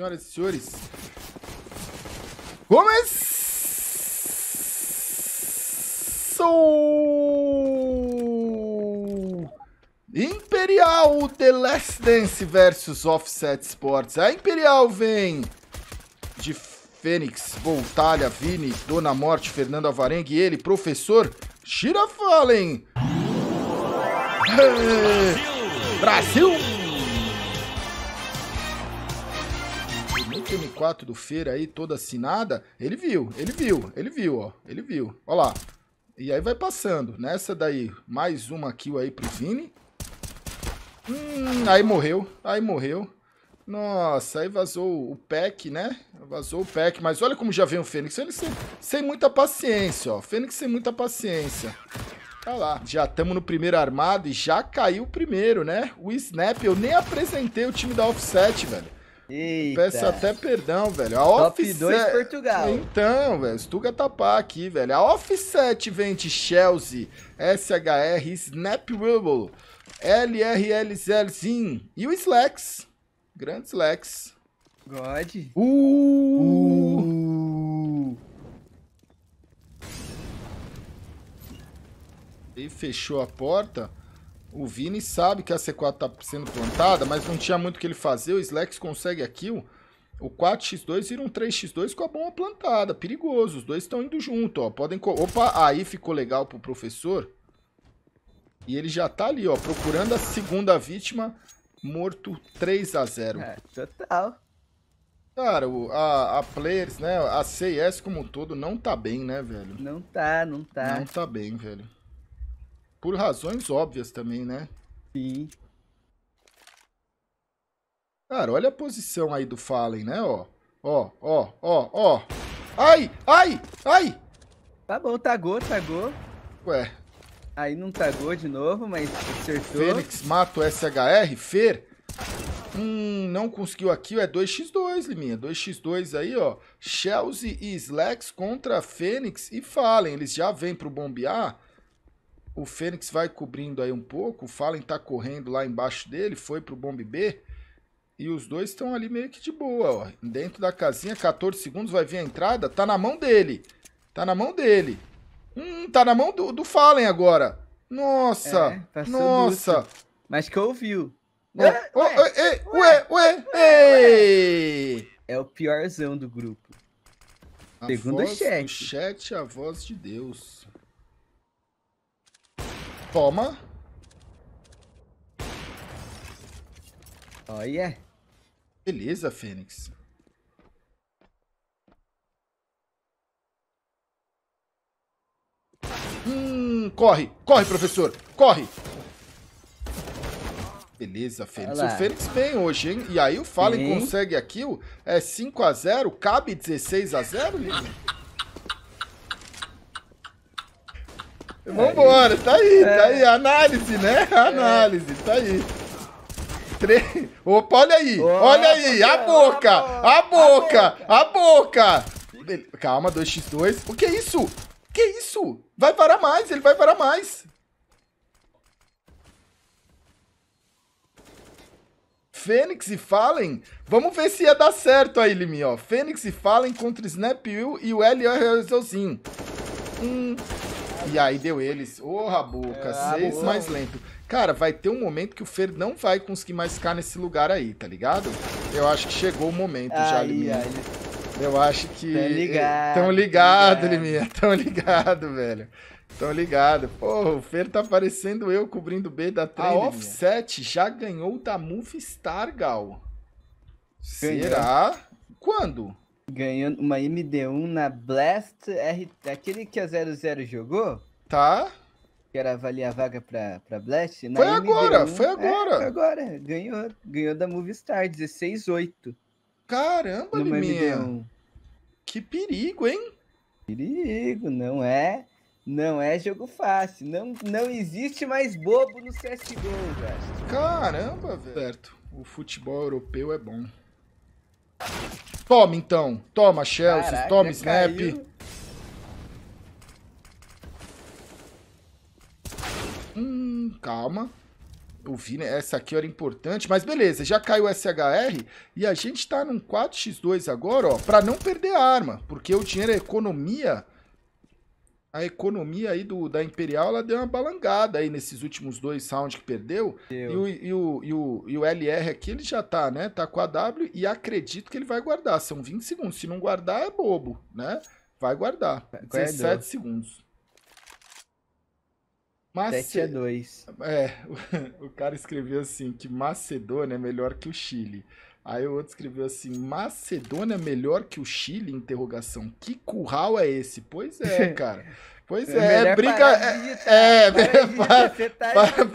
senhoras e senhores. Começou! Imperial The Last Dance versus Offset Sports. A Imperial vem de Fênix, Voltalha, Vini, Dona Morte, Fernando Alvarengue, ele, professor Shira Fallen. Brasil! Brasil. quatro feira aí, toda assinada, ele viu, ele viu, ele viu, ó, ele viu, ó lá. E aí vai passando, nessa daí, mais uma kill aí pro Vini. Hum, aí morreu, aí morreu. Nossa, aí vazou o pack, né? Vazou o pack, mas olha como já vem o Fênix. ele sem, sem muita paciência, ó. Fênix sem muita paciência. Tá lá. Já estamos no primeiro armado e já caiu o primeiro, né? O Snap, eu nem apresentei o time da Offset, velho. Eita. Peço até perdão, velho. A Top offset... 2 Portugal. Então, velho, Stuga tapar tá aqui, velho. A Offset vende Chelsea, SHR, Snap Rubble, LRLZL Sim e o Slacks. Grande Slacks. God. Uh. uh. E fechou a porta. O Vini sabe que a C4 tá sendo plantada, mas não tinha muito o que ele fazer. O Slex consegue a kill. O 4x2 vira um 3x2 com a bomba plantada. Perigoso. Os dois estão indo junto, ó. Podem... Opa, aí ficou legal pro professor. E ele já tá ali, ó, procurando a segunda vítima. Morto 3 a 0 É, total. Cara, o, a, a Players, né, a CS como um todo não tá bem, né, velho? Não tá, não tá. Não tá bem, velho. Por razões óbvias também, né? Sim. Cara, olha a posição aí do Fallen, né, ó. Ó, ó, ó, ó. Ai, ai, ai! Tá bom, tagou, tá tagou. Tá ué. Aí não tagou tá de novo, mas acertou. Fênix mata o SHR, Fer. Hum, não conseguiu aqui, é 2x2, Liminha. 2x2 aí, ó. Chelsea e Slacks contra Fênix e Fallen. Eles já vêm pro bombear. O Fênix vai cobrindo aí um pouco. O Fallen tá correndo lá embaixo dele, foi pro bomb B. E os dois estão ali meio que de boa, ó. Dentro da casinha, 14 segundos, vai vir a entrada. Tá na mão dele. Tá na mão dele. Hum, tá na mão do, do Fallen agora. Nossa, é, tá nossa. Mas que ouviu. É, ué, ué, ué, ué, ué, ué, É o piorzão do grupo. A Segundo o chat. Do chat, a voz de Deus. Toma. Olha. Yeah. Beleza, Fênix. Hum, corre, corre, professor, corre. Beleza, Fênix. Olá. O Fênix bem hoje, hein? E aí o Fallen consegue é, a kill. É 5x0, cabe 16x0, Lívia? É Vambora, tá aí, tá é. tá aí. Análise, né? É. Análise, tá aí. Tre... Opa, olha aí, olha aí, a boca, a boca, a boca. Calma, 2x2. O que é isso? O que é isso? Vai varar mais, ele vai varar mais. Fênix e Fallen. Vamos ver se ia dar certo aí, Limi, ó. Fênix e Fallen contra Snap Will e o LR Zeuzinho. Hum, e aí deu eles. Ô, oh, Rabuca, é, seis boa. mais lento. Cara, vai ter um momento que o Fer não vai conseguir mais ficar nesse lugar aí, tá ligado? Eu acho que chegou o momento aí, já, Liminha. Aí. Né? Eu acho que. Tão ligado. Tão ligado, ligado. Liminha. Tão ligado, velho. Tão ligado. Pô, o Fer tá parecendo eu cobrindo B da 3. A Offset já ganhou da Move Star, Gal. Será? Quando? Quando? Ganhando uma MD1 na Blast R. Aquele que a 00 jogou? Tá. Que era avaliar a vaga pra, pra Blast? Na foi MD1, agora, foi agora. É, foi agora. Ganhou, ganhou da Movistar, 16-8. Caramba, numa MD1. Que perigo, hein? Perigo, não é? Não é jogo fácil. Não, não existe mais bobo no CSGO, velho. Caramba, velho. Certo. O futebol europeu é bom. Toma, então. Toma, Chelsea. Caraca, toma, Snap. Caiu. Hum, calma. Eu vi, né? Essa aqui era importante. Mas beleza, já caiu o SHR. E a gente tá num 4x2 agora, ó. Pra não perder a arma. Porque o dinheiro é economia a economia aí do, da Imperial ela deu uma balangada aí nesses últimos dois rounds que perdeu. E o, e, o, e, o, e o LR aqui ele já tá, né? Tá com a W e acredito que ele vai guardar. São 20 segundos. Se não guardar, é bobo, né? Vai guardar. 17 é, é segundos. Mace... 7 a 2. É, é o cara escreveu assim que Macedônia é melhor que o Chile. Aí o outro escreveu assim: Macedônia melhor que o Chile? Interrogação. Que curral é esse? Pois é, cara. Pois é, é briga. É, é, é, para, você tá, para,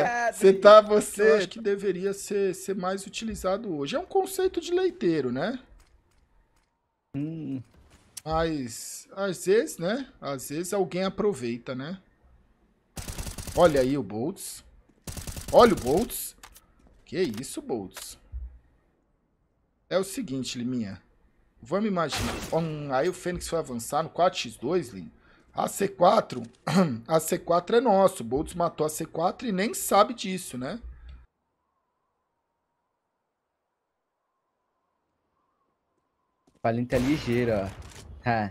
tá Você tá, você. Eu acho que deveria ser, ser mais utilizado hoje. É um conceito de leiteiro, né? Hum. Mas, às vezes, né? Às vezes alguém aproveita, né? Olha aí o Boltz. Olha o Boltz. Que isso, Boltz. É o seguinte, Liminha. Vamos imaginar. Um, aí o Fênix foi avançar no 4x2, Lin. A C4, a C4 é nosso. O Boltz matou a C4 e nem sabe disso, né? Palinta é ligeiro, ó. Ha.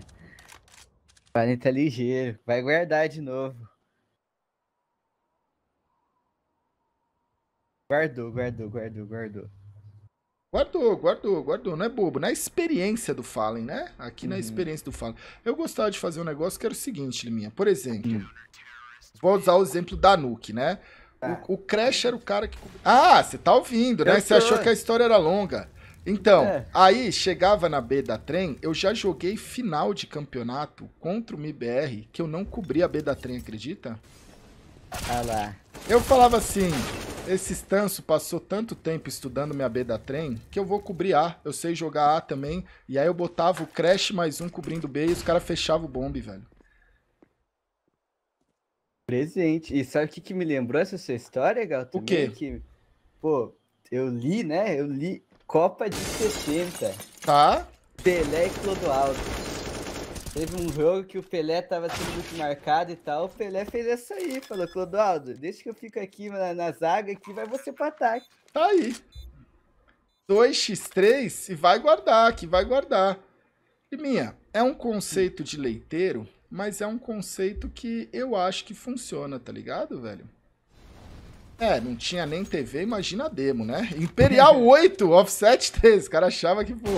Palinta é ligeiro. Vai guardar de novo. Guardou, guardou, guardou, guardou. Guardou, guardou, guardou. Não é bobo. Na experiência do Fallen, né? Aqui uhum. na experiência do Fallen. Eu gostava de fazer um negócio que era o seguinte, Liminha. Por exemplo, uhum. vou usar o exemplo da Nuke, né? É. O, o, Crash era o cara que. Ah, você tá ouvindo, né? Você achou que a história era longa. Então, é. aí chegava na B da Trem, eu já joguei final de campeonato contra o MBR que eu não cobri a B da Trem, acredita? Ah lá. Eu falava assim, esse Stanço passou tanto tempo estudando minha B da trem que eu vou cobrir A. Eu sei jogar A também. E aí eu botava o Crash mais um cobrindo B e os caras fechavam o bombe, velho. Presente. E sabe o que, que me lembrou essa sua história, Gato? O quê? Que, pô, eu li, né? Eu li Copa de 70. Tá. Pelé e Clodoaldo. Teve um jogo que o Pelé tava sendo muito marcado e tal. O Pelé fez essa aí, falou, Clodoaldo, deixa que eu fico aqui na, na zaga que vai você pro ataque. Tá aí. 2x3 e vai guardar, que vai guardar. E minha, é um conceito de leiteiro, mas é um conceito que eu acho que funciona, tá ligado, velho? É, não tinha nem TV, imagina a demo, né? Imperial 8, offset 13, o cara achava que, pô.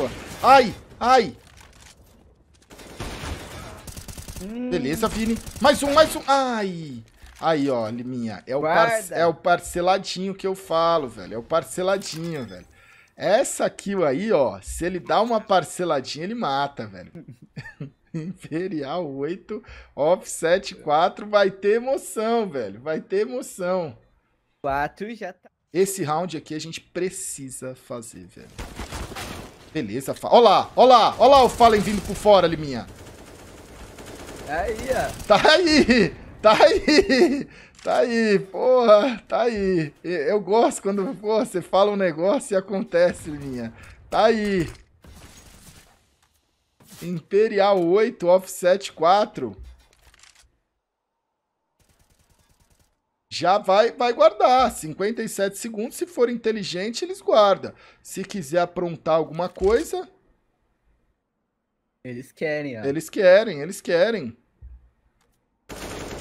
Ai, ai, Hum. Beleza, Vini. Mais um, mais um. Ai. Aí, ó, Liminha. É o, é o parceladinho que eu falo, velho. É o parceladinho, velho. Essa kill aí, ó, se ele dá uma parceladinha, ele mata, velho. Imperial 8, offset 4, vai ter emoção, velho. Vai ter emoção. 4 já tá. Esse round aqui a gente precisa fazer, velho. Beleza, fa... olá, lá, olha lá, lá o Fallen vindo por fora, Liminha. Tá aí, ó. Tá aí! Tá aí! Tá aí, porra, tá aí. Eu gosto quando porra, você fala um negócio e acontece, linha. Tá aí. Imperial 8, offset 4. Já vai, vai guardar. 57 segundos. Se for inteligente, eles guardam. Se quiser aprontar alguma coisa, eles querem, ó. Eles querem, eles querem.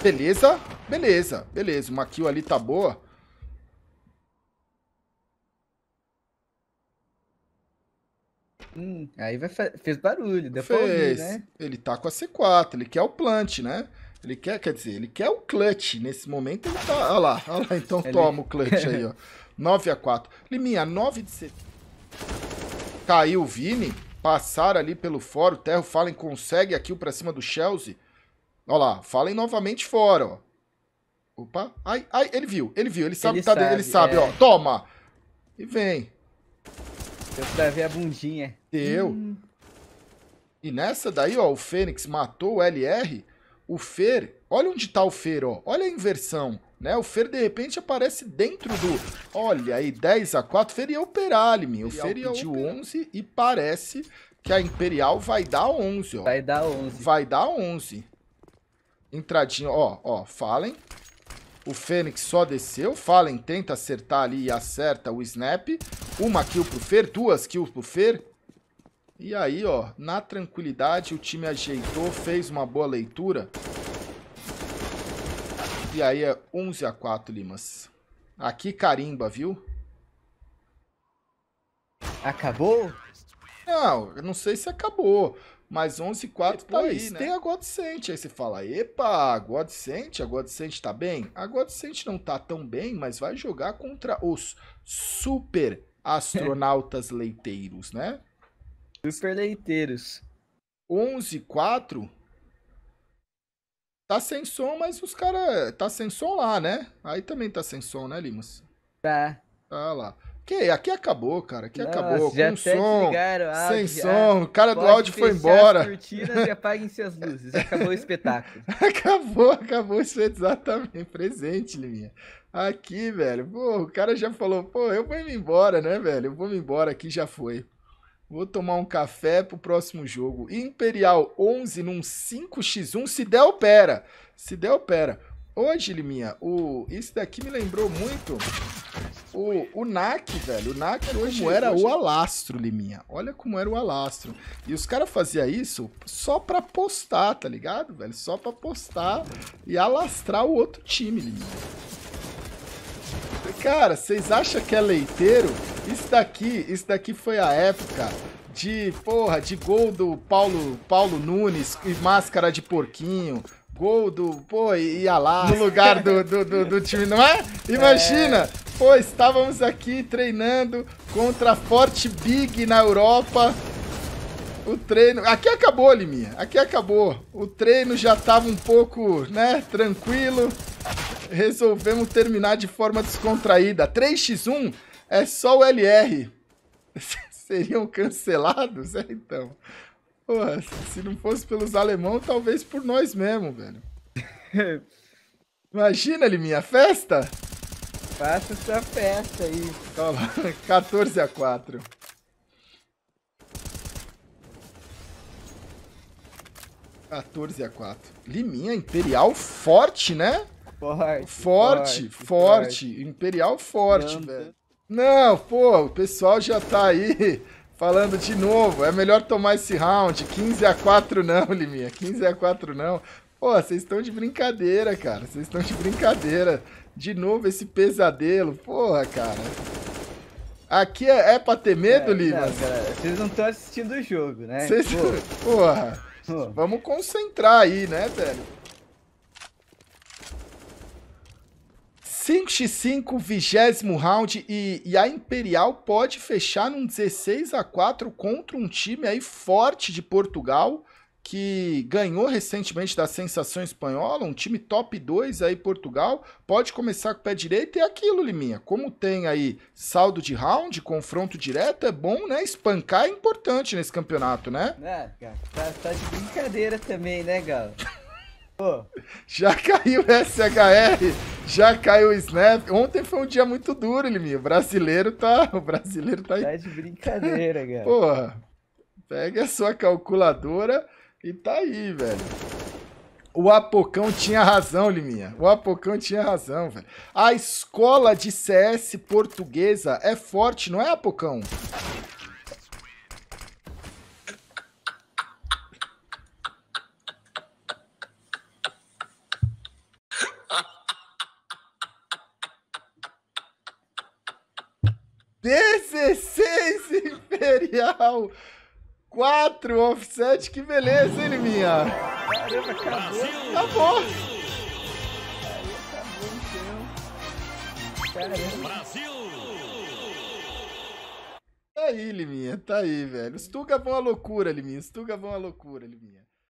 Beleza, beleza, beleza. Uma kill ali tá boa. Hum, aí vai fez barulho, deu fez. Ouvir, né? Ele tá com a C4, ele quer o plant, né? Ele quer, quer dizer, ele quer o clutch. Nesse momento ele tá. Olha lá, olha lá, então ele... toma o clutch aí, ó. 9 a 4 Liminha, 9 de setembro. Caiu o Vini passar ali pelo fora. O Terro Fallen consegue aqui o pra cima do Chelsea. Olha lá, Fallen novamente fora, ó. Opa, ai, ai, ele viu, ele viu, ele sabe ele tá sabe, dentro, ele sabe, é. ó. Toma! E vem. Deu pra ver a bundinha. Deu. Hum. E nessa daí, ó, o Fênix matou o LR. O Fer, olha onde tá o Fer, ó. Olha a inversão. Né? O Fer, de repente, aparece dentro do... Olha aí, 10 a 4 Fer ia operar, Liminha. O Fer ia pediu 11 e parece que a Imperial vai dar 11, ó. Vai dar 11. Vai dar 11. Entradinha, ó, ó, Fallen. O Fênix só desceu. Fallen tenta acertar ali e acerta o snap. Uma kill pro Fer, duas kills pro Fer. E aí, ó, na tranquilidade, o time ajeitou, fez uma boa leitura. E aí é 11 a 4, Limas. Aqui carimba, viu? Acabou? Não, eu não sei se acabou. Mas 11 4 tá Depois, tá aí. Né? Tem a Godsent. Aí você fala, epa, Godsent, a Godsent tá bem? A Godsent não tá tão bem, mas vai jogar contra os super astronautas leiteiros, né? Super leiteiros. 11 4 Tá sem som, mas os caras. Tá sem som lá, né? Aí também tá sem som, né, Limas? Tá. Tá lá. Que, aqui acabou, cara. Aqui Nossa, acabou. Com som. Áudio, sem já. som. O cara Pode do áudio foi embora. As e apaguem-se as luzes. Acabou o espetáculo. acabou, acabou isso é exatamente. Presente, Liminha. Aqui, velho. Pô, o cara já falou, pô, eu vou me embora, né, velho? Eu vou me embora aqui, já foi. Vou tomar um café pro próximo jogo. Imperial 11 num 5x1. Se der, opera. Se der, opera. Hoje, Liminha, o... isso daqui me lembrou muito o, o NAC, velho. O NAC era hoje como era hoje. o alastro, Liminha. Olha como era o alastro. E os caras faziam isso só pra postar, tá ligado, velho? Só pra postar e alastrar o outro time, Liminha. Cara, vocês acham que é leiteiro? Isso daqui, isso daqui foi a época de, porra, de gol do Paulo, Paulo Nunes e máscara de porquinho. Gol do, pô, ia lá no lugar do, do, do, do time, não é? Imagina! É. Pô, estávamos aqui treinando contra a Forte Big na Europa. O treino. Aqui acabou, Liminha. Aqui acabou. O treino já estava um pouco, né, tranquilo. Resolvemos terminar de forma descontraída. 3x1 é só o LR. Seriam cancelados? É, então. se não fosse pelos alemão, talvez por nós mesmo, velho. Imagina ali minha festa? Faça sua festa aí. Calma, 14 a 4. 14 a quatro. Liminha, Imperial forte, né? Forte. Forte, forte. forte. Imperial forte, velho. Não, pô, o pessoal já tá aí falando de novo. É melhor tomar esse round. 15 a 4 não, Liminha. 15 a 4 não. Pô, vocês estão de brincadeira, cara. Vocês estão de brincadeira. De novo esse pesadelo. Porra, cara. Aqui é, é pra ter medo, é, Lima? Vocês não estão assistindo o jogo, né? Porra. Porra. Porra. Vamos concentrar aí, né, velho? 5x5, vigésimo round, e, e, a Imperial pode fechar num 16 a 4 contra um time aí forte de Portugal, que ganhou recentemente da sensação espanhola, um time top 2 aí Portugal, pode começar com o pé direito e é aquilo, Liminha. Como tem aí saldo de round, confronto direto, é bom, né? Espancar é importante nesse campeonato, né? É, cara, tá, tá de brincadeira também, né, Gal? Já caiu SHR, já caiu o Snap. Ontem foi um dia muito duro, Liminha. O brasileiro tá. O brasileiro tá. Tá de brincadeira, cara. Porra. Pega a sua calculadora e tá aí, velho. O Apocão tinha razão, Liminha. O Apocão tinha razão, velho. A escola de CS portuguesa é forte, não é, Apocão? 16 Imperial 4 offset, que beleza, hein, Liminha? Caramba, acabou. Acabou. Aí acabou então. Caramba. Brasil! Tá aí, Liminha, tá aí, velho. Os Tuga vão à loucura, Liminha. Os Tuga vão à loucura, Liminha.